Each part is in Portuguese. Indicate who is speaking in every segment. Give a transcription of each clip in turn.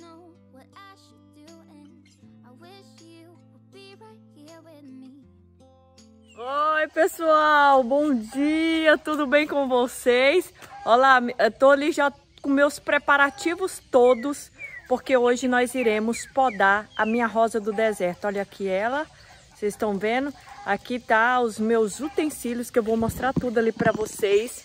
Speaker 1: know what I should do, and I wish you would be right here with me. Oi pessoal, bom dia, tudo bem com vocês? Olá, eu tô ali já com meus preparativos todos, porque hoje nós iremos podar a minha rosa do deserto. Olha aqui ela, vocês estão vendo? Aqui tá os meus utensílios que eu vou mostrar tudo ali para vocês.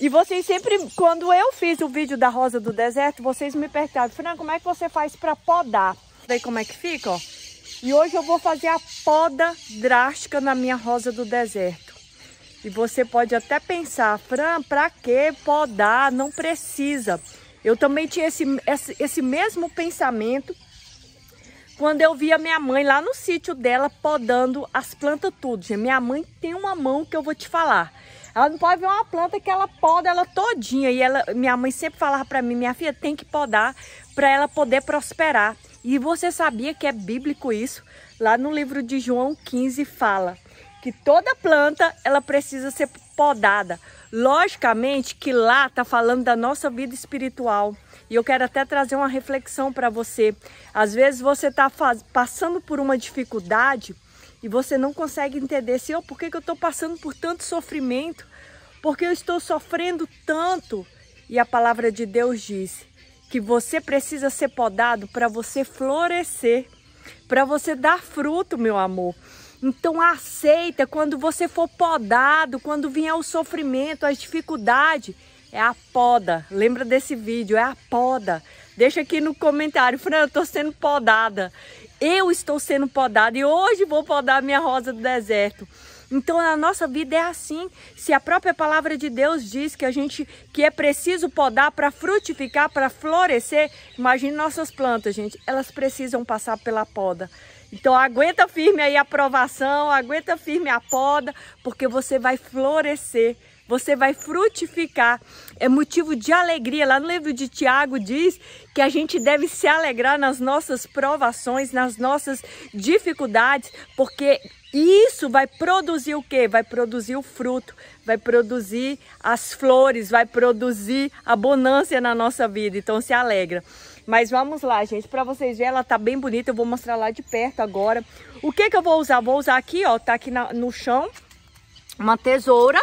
Speaker 1: E vocês sempre, quando eu fiz o vídeo da rosa do deserto, vocês me perguntaram, Fran, como é que você faz para podar? Daí como é que fica, ó. E hoje eu vou fazer a poda drástica na minha rosa do deserto. E você pode até pensar, Fran, para que podar? Não precisa. Eu também tinha esse, esse, esse mesmo pensamento quando eu vi a minha mãe lá no sítio dela podando as plantas tudo. Minha mãe tem uma mão que eu vou te falar ela não pode ver uma planta que ela poda ela todinha. E ela, minha mãe sempre falava para mim, minha filha, tem que podar para ela poder prosperar. E você sabia que é bíblico isso? Lá no livro de João 15 fala que toda planta ela precisa ser podada. Logicamente que lá tá falando da nossa vida espiritual. E eu quero até trazer uma reflexão para você. Às vezes você tá passando por uma dificuldade e você não consegue entender assim, oh, por que, que eu estou passando por tanto sofrimento? Porque eu estou sofrendo tanto. E a palavra de Deus diz que você precisa ser podado para você florescer, para você dar fruto, meu amor. Então aceita quando você for podado, quando vier o sofrimento, as dificuldades, é a poda. Lembra desse vídeo, é a poda. Deixa aqui no comentário, Fran, eu tô sendo podada. Eu estou sendo podada e hoje vou podar minha rosa do deserto. Então a nossa vida é assim. Se a própria palavra de Deus diz que a gente que é preciso podar para frutificar, para florescer, imagine nossas plantas, gente. Elas precisam passar pela poda. Então aguenta firme aí a provação, aguenta firme a poda, porque você vai florescer você vai frutificar. É motivo de alegria. Lá no livro de Tiago diz que a gente deve se alegrar nas nossas provações, nas nossas dificuldades, porque isso vai produzir o quê? Vai produzir o fruto, vai produzir as flores, vai produzir a bonância na nossa vida. Então se alegra. Mas vamos lá, gente, para vocês verem, ela tá bem bonita, eu vou mostrar lá de perto agora. O que que eu vou usar? Vou usar aqui, ó, tá aqui na, no chão, uma tesoura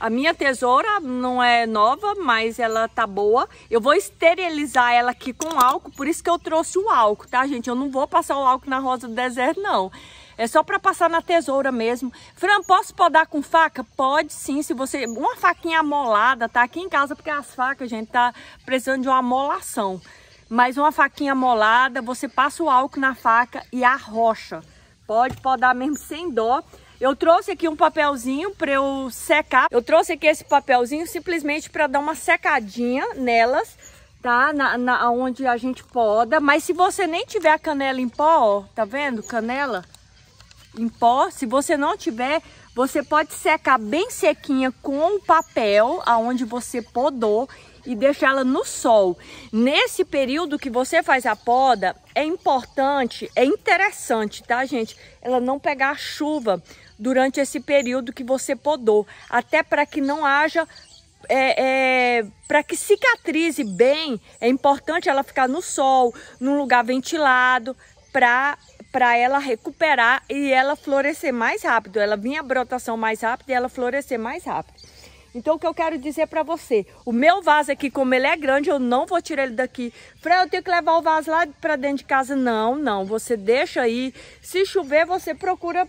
Speaker 1: a minha tesoura não é nova, mas ela tá boa. Eu vou esterilizar ela aqui com álcool, por isso que eu trouxe o álcool, tá, gente? Eu não vou passar o álcool na rosa do deserto, não. É só para passar na tesoura mesmo. Fran, posso podar com faca? Pode sim, se você... Uma faquinha amolada, tá? Aqui em casa, porque as facas, gente, tá precisando de uma amolação. Mas uma faquinha amolada, você passa o álcool na faca e arrocha. Pode podar mesmo sem dó. Eu trouxe aqui um papelzinho para eu secar. Eu trouxe aqui esse papelzinho simplesmente para dar uma secadinha nelas, tá? Na, na, onde a gente poda. Mas se você nem tiver a canela em pó, ó, tá vendo? Canela em pó. Se você não tiver, você pode secar bem sequinha com o papel aonde você podou e deixá-la no sol. Nesse período que você faz a poda, é importante, é interessante, tá, gente? Ela não pegar chuva, durante esse período que você podou, até para que não haja é, é, para que cicatrize bem, é importante ela ficar no sol, num lugar ventilado, para ela recuperar e ela florescer mais rápido. Ela vinha a brotação mais rápida e ela florescer mais rápido. Então, o que eu quero dizer para você, o meu vaso aqui, como ele é grande, eu não vou tirar ele daqui. Fran, eu tenho que levar o vaso lá para dentro de casa. Não, não, você deixa aí. Se chover, você procura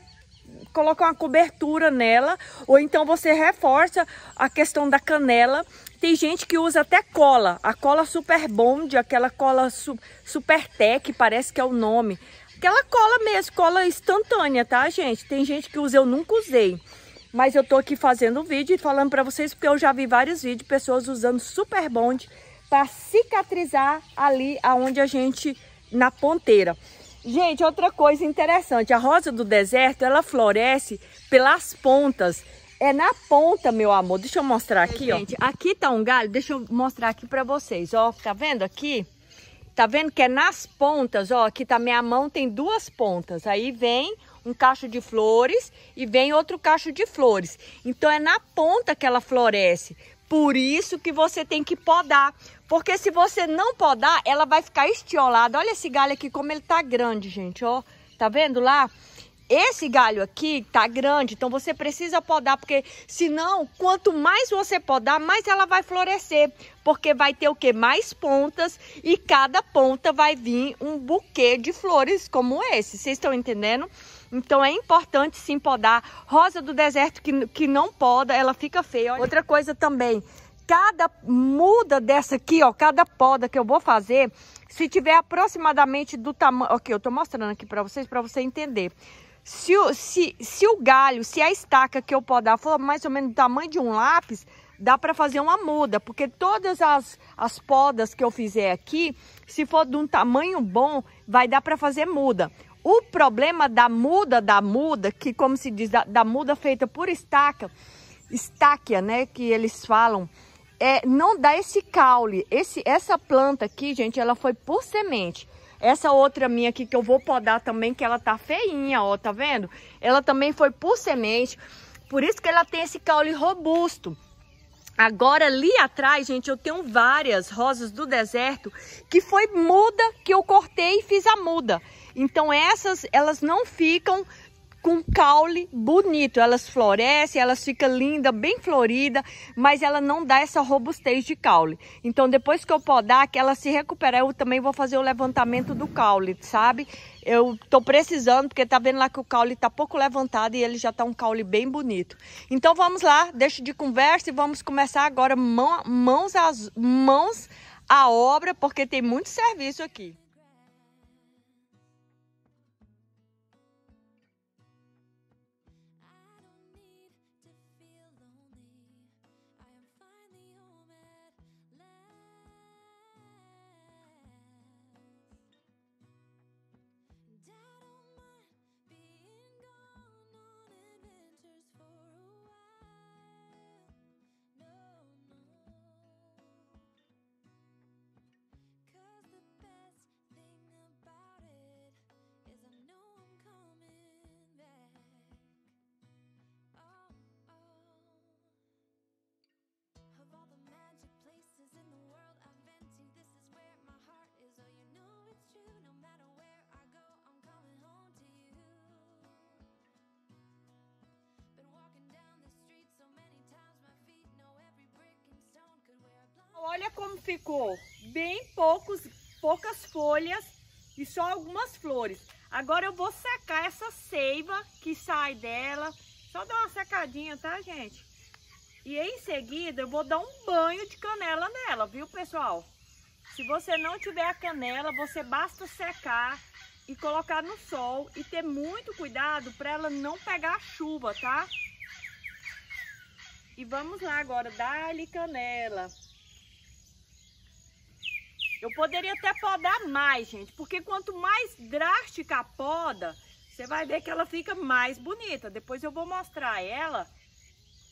Speaker 1: coloca uma cobertura nela, ou então você reforça a questão da canela. Tem gente que usa até cola, a cola super bond, aquela cola su super tech, parece que é o nome. Aquela cola mesmo, cola instantânea, tá, gente? Tem gente que usa, eu nunca usei. Mas eu tô aqui fazendo um vídeo e falando para vocês, porque eu já vi vários vídeos de pessoas usando super bond para cicatrizar ali aonde a gente, na ponteira. Gente, outra coisa interessante, a rosa do deserto, ela floresce pelas pontas. É na ponta, meu amor. Deixa eu mostrar aqui, é, ó. Gente, aqui tá um galho, deixa eu mostrar aqui pra vocês, ó. Tá vendo aqui? Tá vendo que é nas pontas, ó. Aqui tá minha mão, tem duas pontas. Aí vem um cacho de flores e vem outro cacho de flores. Então é na ponta que ela floresce. Por isso que você tem que podar. Porque se você não podar, ela vai ficar estiolada. Olha esse galho aqui, como ele tá grande, gente, ó. Tá vendo lá? Esse galho aqui tá grande, então você precisa podar, porque senão, quanto mais você podar, mais ela vai florescer. Porque vai ter o que? Mais pontas e cada ponta vai vir um buquê de flores como esse. Vocês estão entendendo? Então é importante sim podar. Rosa do deserto que, que não poda, ela fica feia. Olha. Outra coisa também, cada muda dessa aqui, ó, cada poda que eu vou fazer, se tiver aproximadamente do tamanho... Ok, eu tô mostrando aqui pra vocês, pra você entender. Se o, se, se o galho, se a estaca que eu podar for mais ou menos do tamanho de um lápis, dá para fazer uma muda, porque todas as, as podas que eu fizer aqui, se for de um tamanho bom, vai dar para fazer muda. O problema da muda, da muda, que como se diz, da, da muda feita por estaca, estáquia, né, que eles falam, é, não dá esse caule. Esse, essa planta aqui, gente, ela foi por semente. Essa outra minha aqui que eu vou podar também, que ela tá feinha, ó, tá vendo? Ela também foi por semente, por isso que ela tem esse caule robusto. Agora, ali atrás, gente, eu tenho várias rosas do deserto que foi muda que eu cortei e fiz a muda. Então, essas, elas não ficam com caule bonito. Elas florescem, elas ficam lindas, bem florida, mas ela não dá essa robustez de caule. Então, depois que eu podar, que ela se recuperar, eu também vou fazer o levantamento do caule, sabe? Eu tô precisando, porque tá vendo lá que o caule tá pouco levantado e ele já tá um caule bem bonito. Então, vamos lá, deixa de conversa e vamos começar agora mão, mãos, às, mãos à obra, porque tem muito serviço aqui. olha como ficou. Bem poucos, poucas folhas e só algumas flores. Agora eu vou secar essa seiva que sai dela. Só dar uma secadinha, tá, gente? E em seguida eu vou dar um banho de canela nela, viu, pessoal? Se você não tiver a canela, você basta secar e colocar no sol e ter muito cuidado para ela não pegar a chuva, tá? E vamos lá agora, dá-lhe canela. Eu poderia até podar mais, gente, porque quanto mais drástica a poda, você vai ver que ela fica mais bonita. Depois eu vou mostrar ela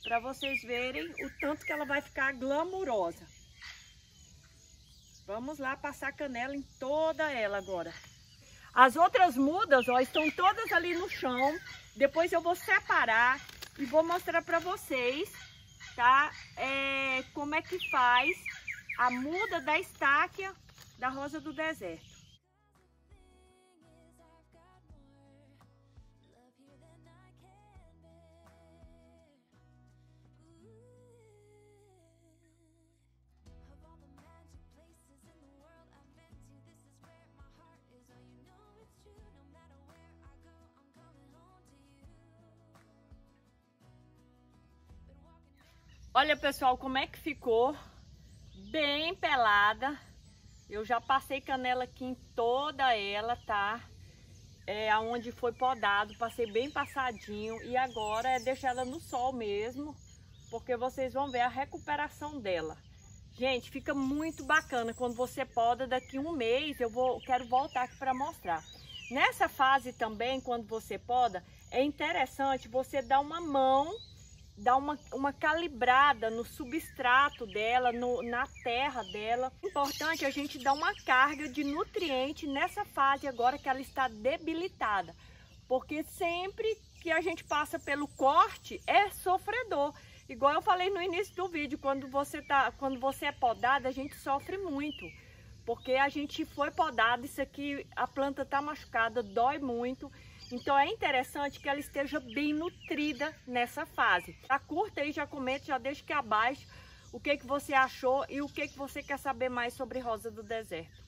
Speaker 1: para vocês verem o tanto que ela vai ficar glamurosa. Vamos lá passar canela em toda ela agora. As outras mudas, ó, estão todas ali no chão. Depois eu vou separar e vou mostrar para vocês, tá? É, como é que faz a muda da estáquia da rosa do deserto. Olha, pessoal, como é que ficou bem pelada. Eu já passei canela aqui em toda ela, tá? É aonde foi podado, passei bem passadinho e agora é deixar ela no sol mesmo, porque vocês vão ver a recuperação dela. Gente, fica muito bacana quando você poda daqui um mês, eu vou quero voltar aqui para mostrar. Nessa fase também, quando você poda, é interessante você dar uma mão dar uma, uma calibrada no substrato dela, no, na terra dela. Importante é a gente dar uma carga de nutriente nessa fase agora que ela está debilitada, porque sempre que a gente passa pelo corte é sofredor. Igual eu falei no início do vídeo, quando você tá, quando você é podada, a gente sofre muito. Porque a gente foi podada, isso aqui, a planta tá machucada, dói muito. Então é interessante que ela esteja bem nutrida nessa fase. Já tá curta aí, já comenta, já deixa aqui abaixo o que, que você achou e o que, que você quer saber mais sobre Rosa do Deserto.